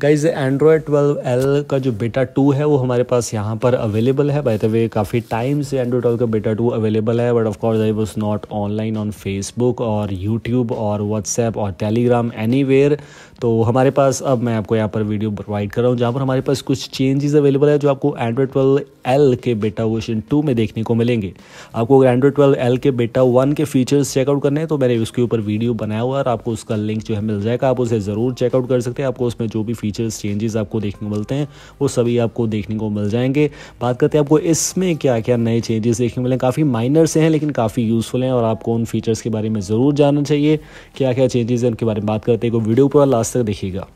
guys Android twelve L का जो बेटा टू है वो हमारे पास यहाँ पर अवेलेबल है बाय द वे काफ़ी टाइम से एंड्रॉयड ट्वेल्व का बेटा टू अवेलेबल है but of course I was not online on Facebook और यूट्यूब और व्हाट्सएप और टेलीग्राम एनी वेयर तो हमारे पास अब मैं आपको यहाँ पर वीडियो प्रोवाइड कर रहा हूँ जहाँ पर हमारे पास कुछ चेंजेस अवेलेबल है जो आपको एंड्रॉयड ट्वेल्व एल के बेटा वर्जन टू में देखने को मिलेंगे आपको अगर एंड्रॉयड ट्वेल्व एल के बेटा वन के फीचर्स चेकआउट करने हैं तो मैंने उसके ऊपर वीडियो बनाया हुआ है और आपको उसका लिंक जो है मिल जाएगा आप उसे ज़रूर चेकआउट कर सकते हैं आपको उसमें जो भी फीचर्स चेंजेस आपको देखने को मिलते हैं वो सभी आपको देखने को मिल जाएंगे बात करते हैं आपको इसमें क्या क्या नए चेंजेस देखने को मिले काफ़ी माइनर से हैं लेकिन काफ़ी यूज़फुल हैं और आपको उन फीचर्स के बारे में ज़रूर जानना चाहिए क्या क्या चेंजेस हैं उनके बारे में बात करते हैं वीडियो पूरा लास्ट तक देखिएगा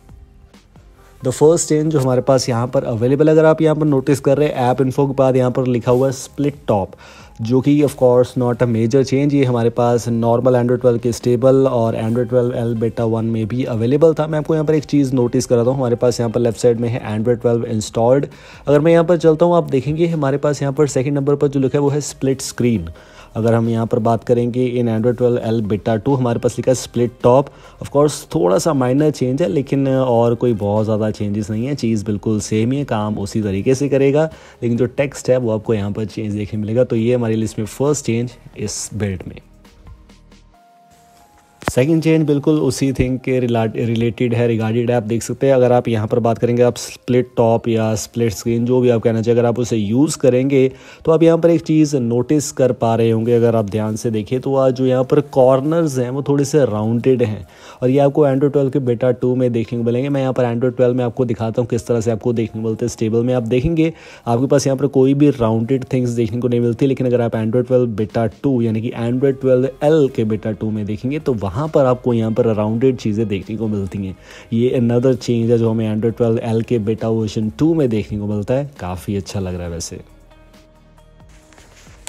द फर्स्ट चेन जो हमारे पास यहाँ पर अवेलेबल अगर आप यहाँ पर नोटिस कर रहे हैं ऐप इन्फो के बाद यहाँ पर लिखा हुआ है स्प्लिट टॉप जो कि of course not a major change ये हमारे पास नॉर्मल एंड्रॉयड ट्वेल्व के स्टेबल और Android twelve L beta one में भी अवेलेबल था मैं आपको यहाँ पर एक चीज़ नोटिस कराता हूँ हमारे पास यहाँ पर लेफ्ट साइड में है एंड्रॉयड ट्वेल्व इंस्टॉल्ड अगर मैं यहाँ पर चलता हूँ आप देखेंगे हमारे पास यहाँ पर सेकेंड नंबर पर जो लिखा है वो है स्प्लिट स्क्रीन अगर हम यहाँ पर बात करेंगे इन Android twelve L beta two हमारे पास लिखा है स्प्लिट टॉप ऑफकोर्स थोड़ा सा माइनर चेंज है लेकिन और कोई बहुत ज़्यादा चेंजेस नहीं है चीज़ बिल्कुल सेम ही है काम उसी तरीके से करेगा लेकिन जो टेक्स्ट है वो आपको यहाँ पर चेंज देखने मिलेगा तो ये हमारी लिस्ट में फर्स्ट चेंज इस बेल्ट में सेकंड चेंज बिल्कुल उसी थिंग के रिलेटेड है रिगार्डेड है आप देख सकते हैं अगर आप यहाँ पर बात करेंगे आप स्प्लिट टॉप या स्प्लिट स्क्रीन जो भी आप कहना चाहिए अगर आप उसे यूज़ करेंगे तो आप यहाँ पर एक चीज़ नोटिस कर पा रहे होंगे अगर आप ध्यान से देखें तो आज जो यहाँ पर कॉर्नर्स हैं वो थोड़े से राउंडेड हैं और ये आपको एंड्रॉड ट्वेल्व के बेटा टू में देखने को मिलेंगे मैं यहाँ पर एंड्रॉड ट्वेल्व में आपको दिखाता हूँ किस तरह से आपको देखने को मिलते हैं स्टेबल में आप देखेंगे आपके पास यहाँ पर कोई भी राउंडेड थिंग्स देखने को नहीं मिलती लेकिन अगर आप एंड्रॉड ट्वेल्व बेटा टू यानी कि एंड्रॉयड ट्वेल्व एल के बेटा टू में देखेंगे तो वहाँ यहाँ पर आपको यहाँ पर अराउंडेड चीज़ें देखने को मिलती हैं ये अनदर चेंज है जो हमें एंड्रॉड ट्वेल्व एल के बेटा वर्जन टू में देखने को मिलता है काफ़ी अच्छा लग रहा है वैसे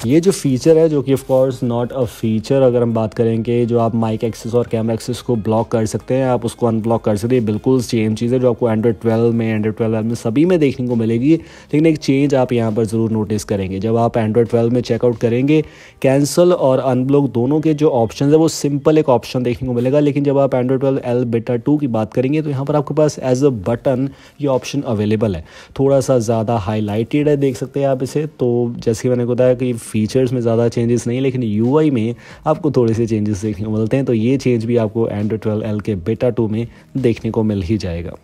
ये जो फीचर है जो कि of course not a feature अगर हम बात करेंगे जो आप माइक एक्सेस और कैमरा एक्सेस को ब्लॉक कर सकते हैं आप उसको अनब्लॉक कर सकते हैं बिल्कुल सेम चीज़ है जो आपको एंड्रॉयड ट्वेल्व में एंड्रॉइड ट्वेल्व में सभी में देखने को मिलेगी लेकिन एक चेंज आप यहाँ पर ज़रूर नोटिस करेंगे जब आप एंड्रॉयड ट्वेल्व में चेकआउट करेंगे कैंसिल और अनब्लॉक दोनों के जो ऑप्शन है वो सिंपल एक ऑप्शन देखने को मिलेगा लेकिन जब आप Android twelve L beta two की बात करेंगे तो यहाँ पर आपके पास एज अ बटन ये ऑप्शन अवेलेबल है थोड़ा सा ज़्यादा हाईलाइटेड है देख सकते हैं आप इसे तो जैसे कि मैंने बताया कि फीचर्स में ज़्यादा चेंजेस नहीं लेकिन यू में आपको थोड़े से चेंजेस देखने को मिलते हैं तो ये चेंज भी आपको एंड्रॉड ट्वेल्व एल के बेटा टू में देखने को मिल ही जाएगा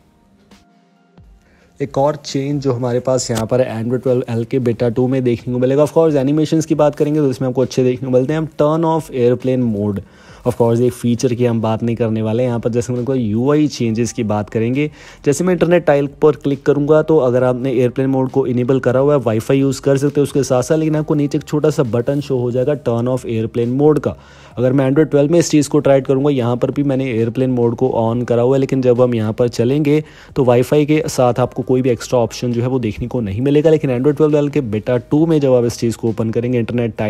एक और चेंज जो हमारे पास यहाँ पर एंड्रॉड ट्वेल्व एल के बेटा टू में देखने को मिलेगा ऑफकोर्स एनिमेशन की बात करेंगे तो इसमें आपको अच्छे देखने को मिलते हैं हम turn off airplane mode of course एक फीचर की हम बात नहीं करने वाले यहाँ पर जैसे मैंने यू आई चेंजेस की बात करेंगे जैसे मैं इंटरनेट टाइल पर क्लिक करूँगा तो अगर आपने एयरप्लेन मोड को इनेबल करा हुआ है वाईफाई यूज़ कर सकते हो उसके साथ साथ लेकिन आपको नीचे एक छोटा सा बटन शो हो जाएगा टर्न ऑफ एयरप्लेन मोड का अगर मैं एंड्रॉइड ट्वेल्व में इस चीज़ को ट्राई करूँगा यहाँ पर भी मैंने एयरप्लेन मोड को ऑन करा हुआ है लेकिन जब हम यहाँ पर चलेंगे तो वाईफाई के साथ आपको कोई भी एक्स्ट्रा ऑप्शन जो है वो देखने को नहीं मिलेगा लेकिन एंड्रॉइड ट्वेल्व के बेटा टू में जब आप इस चीज़ को ओपन करेंगे इंटरनेट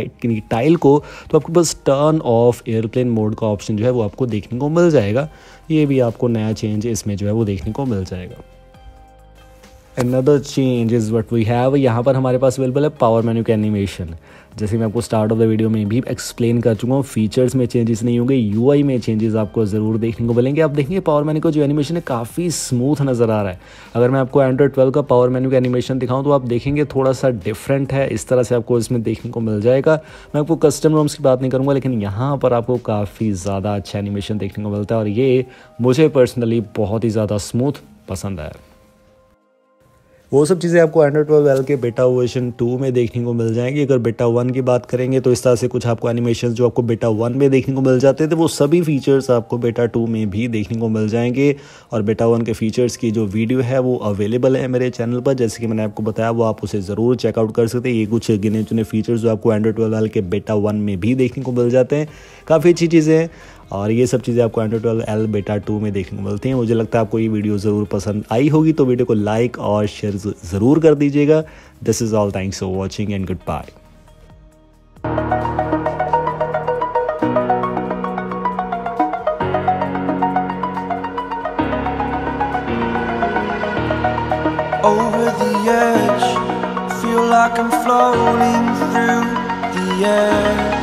टाइल को तो आपको बस turn off airplane mode mode का ऑप्शन जो है वो आपको देखने को मिल जाएगा ये भी आपको नया चेंज इसमें जो है वो देखने को मिल जाएगा another change is what we have यहाँ पर हमारे पास अवेलेबल है पावर मेन्यू के एनिमेशन जैसे मैं आपको स्टार्ट ऑफ द वीडियो में भी एक्सप्लेन कर चुका हूँ फीचर्स में चेंजेस नहीं होंगे यू में चेंजेस आपको ज़रूर देखने को मिलेंगे आप देखेंगे पावर मेन्यू का जो एनिमेशन है काफ़ी स्मूथ नज़र आ रहा है अगर मैं आपको एंड्रॉइड ट्वेल्व का पावर मेन्यू का एनिमेशन दिखाऊँ तो आप देखेंगे थोड़ा सा डिफरेंट है इस तरह से आपको इसमें देखने को मिल जाएगा मैं आपको कस्टम रोम्स की बात नहीं करूँगा लेकिन यहाँ पर आपको काफ़ी ज़्यादा अच्छा एनिमेशन देखने को मिलता है और ये मुझे पर्सनली बहुत ही ज़्यादा स्मूथ पसंद आया वो सब चीज़ें आपको एंड्रॉइड ट्वेल्व एल के बेटा वर्जन टू में देखने को मिल जाएंगी अगर बेटा वन की बात करेंगे तो इस तरह से कुछ आपको एनिमेशन जो आपको बेटा वन में देखने को मिल जाते थे वो सभी फीचर्स आपको बेटा टू में भी देखने को मिल जाएंगे और बेटा वन के फीचर्स की जो वीडियो है वो अवेलेबल है मेरे चैनल पर जैसे कि मैंने आपको बताया वो आप उसे ज़रूर चेकआउट कर सकते हैं ये कुछ गिने चुने फीचर्स जो आपको एंड्रॉइड ट्वेल्व एल के बेटा वन में भी देखने को मिल जाते हैं काफ़ी अच्छी चीज़ें हैं और ये सब चीज़ें आपको Android twelve L beta two में देखने को मिलती हैं मुझे लगता है आपको ये वीडियो ज़रूर पसंद आई होगी तो वीडियो को लाइक और शेयर ज़रूर कर दीजिएगा this is all thanks for watching and goodbye over the edge Feel like I'm floating through the air